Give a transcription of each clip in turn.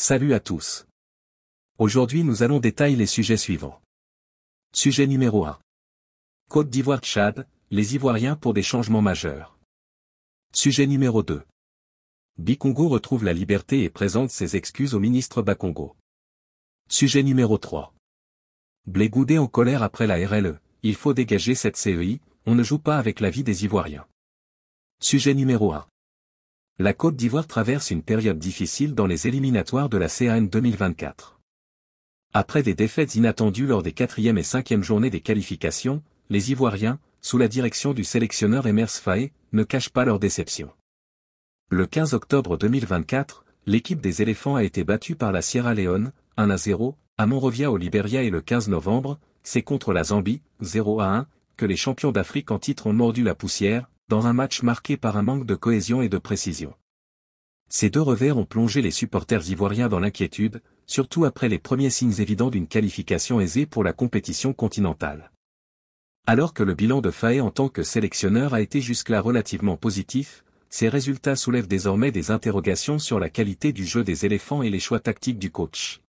Salut à tous. Aujourd'hui nous allons détailler les sujets suivants. Sujet numéro 1. Côte d'Ivoire-Tchad, les Ivoiriens pour des changements majeurs. Sujet numéro 2. Bikongo retrouve la liberté et présente ses excuses au ministre Bakongo. Sujet numéro 3. Blégoudé en colère après la RLE, il faut dégager cette CEI, on ne joue pas avec la vie des Ivoiriens. Sujet numéro 1 la Côte d'Ivoire traverse une période difficile dans les éliminatoires de la CAN 2024. Après des défaites inattendues lors des quatrième et cinquième journées des qualifications, les Ivoiriens, sous la direction du sélectionneur Emers Faye ne cachent pas leur déception. Le 15 octobre 2024, l'équipe des éléphants a été battue par la Sierra Leone, 1 à 0, à Monrovia au Liberia et le 15 novembre, c'est contre la Zambie, 0 à 1, que les champions d'Afrique en titre ont mordu la poussière, dans un match marqué par un manque de cohésion et de précision. Ces deux revers ont plongé les supporters ivoiriens dans l'inquiétude, surtout après les premiers signes évidents d'une qualification aisée pour la compétition continentale. Alors que le bilan de Faé en tant que sélectionneur a été jusque-là relativement positif, ces résultats soulèvent désormais des interrogations sur la qualité du jeu des éléphants et les choix tactiques du coach.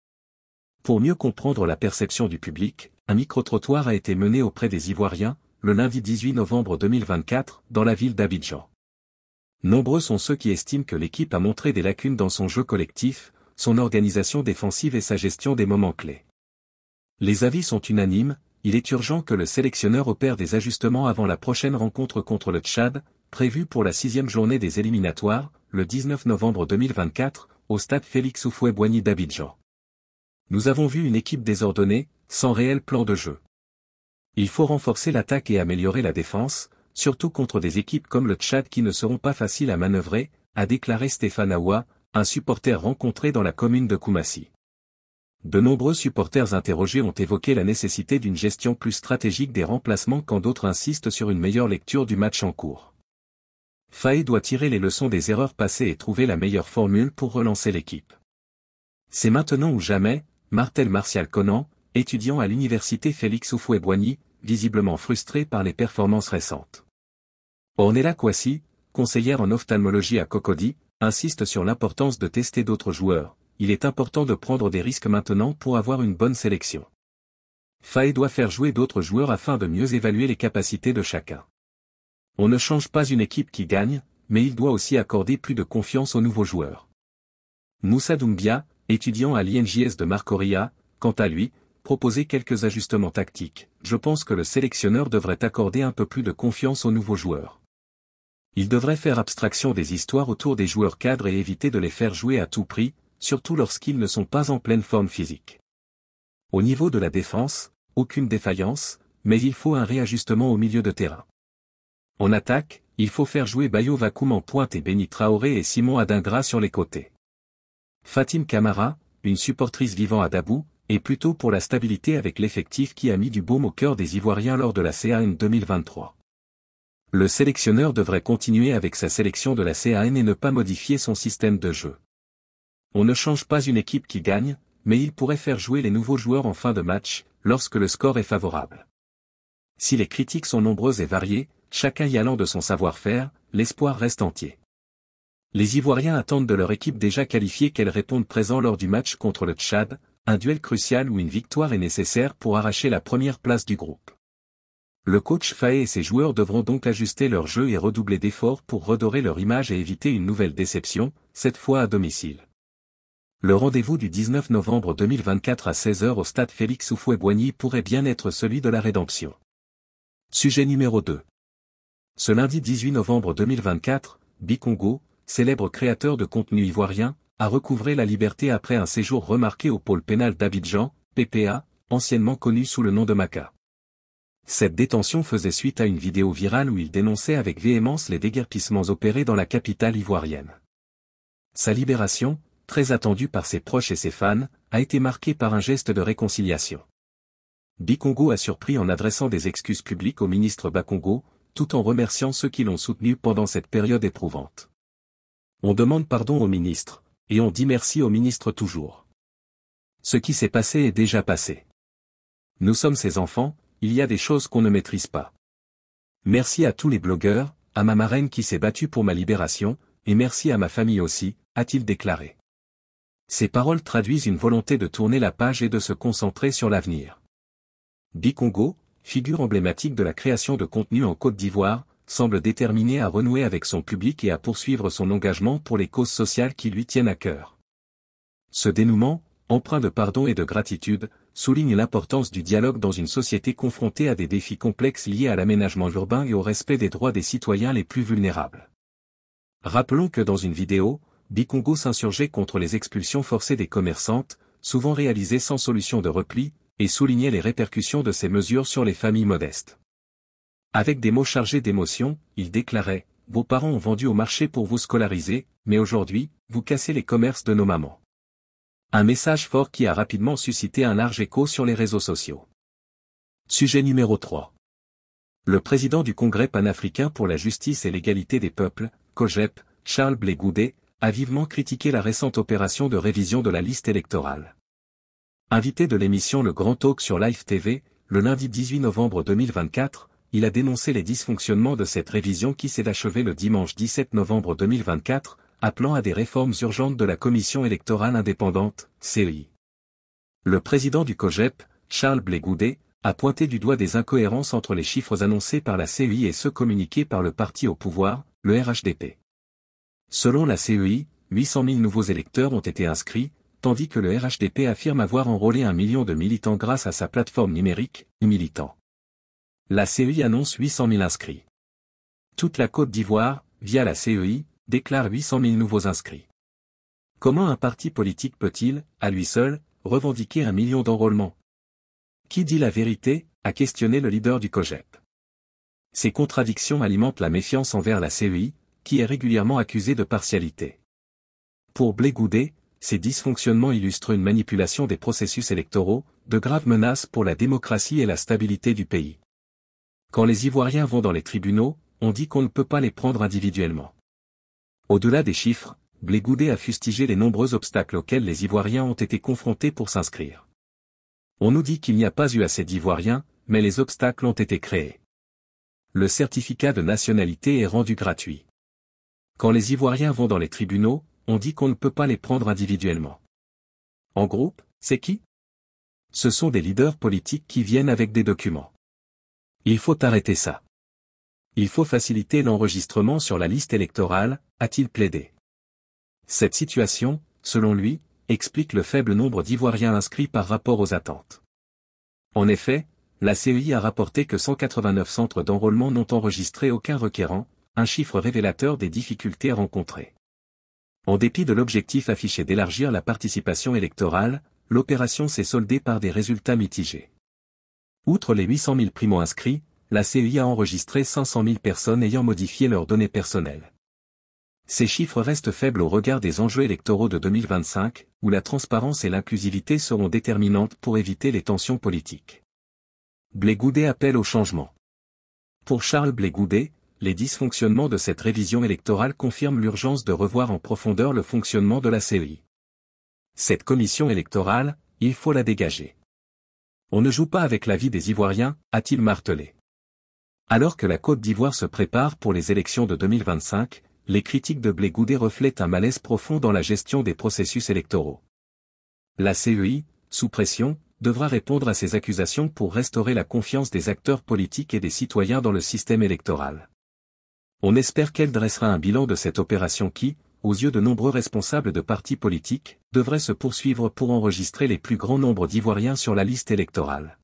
Pour mieux comprendre la perception du public, un micro-trottoir a été mené auprès des Ivoiriens, le lundi 18 novembre 2024, dans la ville d'Abidjan. Nombreux sont ceux qui estiment que l'équipe a montré des lacunes dans son jeu collectif, son organisation défensive et sa gestion des moments clés. Les avis sont unanimes, il est urgent que le sélectionneur opère des ajustements avant la prochaine rencontre contre le Tchad, prévue pour la sixième journée des éliminatoires, le 19 novembre 2024, au stade Félix Oufoué-Boigny d'Abidjan. Nous avons vu une équipe désordonnée, sans réel plan de jeu. Il faut renforcer l'attaque et améliorer la défense, surtout contre des équipes comme le Tchad qui ne seront pas faciles à manœuvrer, a déclaré Stéphane Awa, un supporter rencontré dans la commune de Koumassi. De nombreux supporters interrogés ont évoqué la nécessité d'une gestion plus stratégique des remplacements quand d'autres insistent sur une meilleure lecture du match en cours. Faé doit tirer les leçons des erreurs passées et trouver la meilleure formule pour relancer l'équipe. C'est maintenant ou jamais, Martel Martial Conan, étudiant à l'université Félix Houphouët-Boigny, visiblement frustré par les performances récentes. Ornella Kwasi, conseillère en ophtalmologie à Cocody, insiste sur l'importance de tester d'autres joueurs, il est important de prendre des risques maintenant pour avoir une bonne sélection. Faye doit faire jouer d'autres joueurs afin de mieux évaluer les capacités de chacun. On ne change pas une équipe qui gagne, mais il doit aussi accorder plus de confiance aux nouveaux joueurs. Moussa Doumbia, étudiant à l'INJS de Marcoria, quant à lui, proposer quelques ajustements tactiques, je pense que le sélectionneur devrait accorder un peu plus de confiance aux nouveaux joueurs. Il devrait faire abstraction des histoires autour des joueurs cadres et éviter de les faire jouer à tout prix, surtout lorsqu'ils ne sont pas en pleine forme physique. Au niveau de la défense, aucune défaillance, mais il faut un réajustement au milieu de terrain. En attaque, il faut faire jouer Bayo Vakoum en pointe et Benny Traoré et Simon Adingra sur les côtés. Fatim Kamara, une supportrice vivant à Dabou, et plutôt pour la stabilité avec l'effectif qui a mis du baume au cœur des Ivoiriens lors de la CAN 2023. Le sélectionneur devrait continuer avec sa sélection de la CAN et ne pas modifier son système de jeu. On ne change pas une équipe qui gagne, mais il pourrait faire jouer les nouveaux joueurs en fin de match, lorsque le score est favorable. Si les critiques sont nombreuses et variées, chacun y allant de son savoir-faire, l'espoir reste entier. Les Ivoiriens attendent de leur équipe déjà qualifiée qu'elle réponde présent lors du match contre le Tchad, un duel crucial où une victoire est nécessaire pour arracher la première place du groupe. Le coach Faye et ses joueurs devront donc ajuster leur jeu et redoubler d'efforts pour redorer leur image et éviter une nouvelle déception, cette fois à domicile. Le rendez-vous du 19 novembre 2024 à 16h au stade Félix Houphouët-Boigny pourrait bien être celui de la rédemption. Sujet numéro 2. Ce lundi 18 novembre 2024, Bicongo, célèbre créateur de contenu ivoirien, a recouvré la liberté après un séjour remarqué au pôle pénal d'Abidjan, PPA, anciennement connu sous le nom de Maca. Cette détention faisait suite à une vidéo virale où il dénonçait avec véhémence les déguerpissements opérés dans la capitale ivoirienne. Sa libération, très attendue par ses proches et ses fans, a été marquée par un geste de réconciliation. Bikongo a surpris en adressant des excuses publiques au ministre Bakongo, tout en remerciant ceux qui l'ont soutenu pendant cette période éprouvante. On demande pardon au ministre, et on dit merci au ministre toujours. Ce qui s'est passé est déjà passé. Nous sommes ses enfants, il y a des choses qu'on ne maîtrise pas. Merci à tous les blogueurs, à ma marraine qui s'est battue pour ma libération, et merci à ma famille aussi, a-t-il déclaré. Ces paroles traduisent une volonté de tourner la page et de se concentrer sur l'avenir. Bikongo, figure emblématique de la création de contenu en Côte d'Ivoire, semble déterminé à renouer avec son public et à poursuivre son engagement pour les causes sociales qui lui tiennent à cœur. Ce dénouement, empreint de pardon et de gratitude, souligne l'importance du dialogue dans une société confrontée à des défis complexes liés à l'aménagement urbain et au respect des droits des citoyens les plus vulnérables. Rappelons que dans une vidéo, Bikongo s'insurgeait contre les expulsions forcées des commerçantes, souvent réalisées sans solution de repli, et soulignait les répercussions de ces mesures sur les familles modestes. Avec des mots chargés d'émotion, il déclarait, Vos parents ont vendu au marché pour vous scolariser, mais aujourd'hui, vous cassez les commerces de nos mamans. Un message fort qui a rapidement suscité un large écho sur les réseaux sociaux. Sujet numéro 3. Le président du Congrès panafricain pour la justice et l'égalité des peuples, COGEP, Charles Blégoudé, a vivement critiqué la récente opération de révision de la liste électorale. Invité de l'émission Le Grand Talk sur Live TV, le lundi 18 novembre 2024, il a dénoncé les dysfonctionnements de cette révision qui s'est achevée le dimanche 17 novembre 2024, appelant à des réformes urgentes de la Commission électorale indépendante, CEI. Le président du COGEP, Charles Blégoudet, a pointé du doigt des incohérences entre les chiffres annoncés par la CEI et ceux communiqués par le parti au pouvoir, le RHDP. Selon la CEI, 800 000 nouveaux électeurs ont été inscrits, tandis que le RHDP affirme avoir enrôlé un million de militants grâce à sa plateforme numérique, militants. La CEI annonce 800 000 inscrits. Toute la Côte d'Ivoire, via la CEI, déclare 800 000 nouveaux inscrits. Comment un parti politique peut-il, à lui seul, revendiquer un million d'enrôlements Qui dit la vérité, a questionné le leader du COGEP. Ces contradictions alimentent la méfiance envers la CEI, qui est régulièrement accusée de partialité. Pour Blégoudé, ces dysfonctionnements illustrent une manipulation des processus électoraux, de graves menaces pour la démocratie et la stabilité du pays. Quand les Ivoiriens vont dans les tribunaux, on dit qu'on ne peut pas les prendre individuellement. Au-delà des chiffres, Blégoudé a fustigé les nombreux obstacles auxquels les Ivoiriens ont été confrontés pour s'inscrire. On nous dit qu'il n'y a pas eu assez d'Ivoiriens, mais les obstacles ont été créés. Le certificat de nationalité est rendu gratuit. Quand les Ivoiriens vont dans les tribunaux, on dit qu'on ne peut pas les prendre individuellement. En groupe, c'est qui Ce sont des leaders politiques qui viennent avec des documents. Il faut arrêter ça. Il faut faciliter l'enregistrement sur la liste électorale, a-t-il plaidé. Cette situation, selon lui, explique le faible nombre d'Ivoiriens inscrits par rapport aux attentes. En effet, la CEI a rapporté que 189 centres d'enrôlement n'ont enregistré aucun requérant, un chiffre révélateur des difficultés rencontrées. En dépit de l'objectif affiché d'élargir la participation électorale, l'opération s'est soldée par des résultats mitigés. Outre les 800 000 primo-inscrits, la CEI a enregistré 500 000 personnes ayant modifié leurs données personnelles. Ces chiffres restent faibles au regard des enjeux électoraux de 2025, où la transparence et l'inclusivité seront déterminantes pour éviter les tensions politiques. Blégoudet appelle au changement. Pour Charles Blégoudet, les dysfonctionnements de cette révision électorale confirment l'urgence de revoir en profondeur le fonctionnement de la CEI. Cette commission électorale, il faut la dégager. On ne joue pas avec la vie des Ivoiriens, a-t-il martelé. Alors que la Côte d'Ivoire se prépare pour les élections de 2025, les critiques de Blé Goudé reflètent un malaise profond dans la gestion des processus électoraux. La CEI, sous pression, devra répondre à ces accusations pour restaurer la confiance des acteurs politiques et des citoyens dans le système électoral. On espère qu'elle dressera un bilan de cette opération qui, aux yeux de nombreux responsables de partis politiques, devrait se poursuivre pour enregistrer les plus grands nombres d'Ivoiriens sur la liste électorale.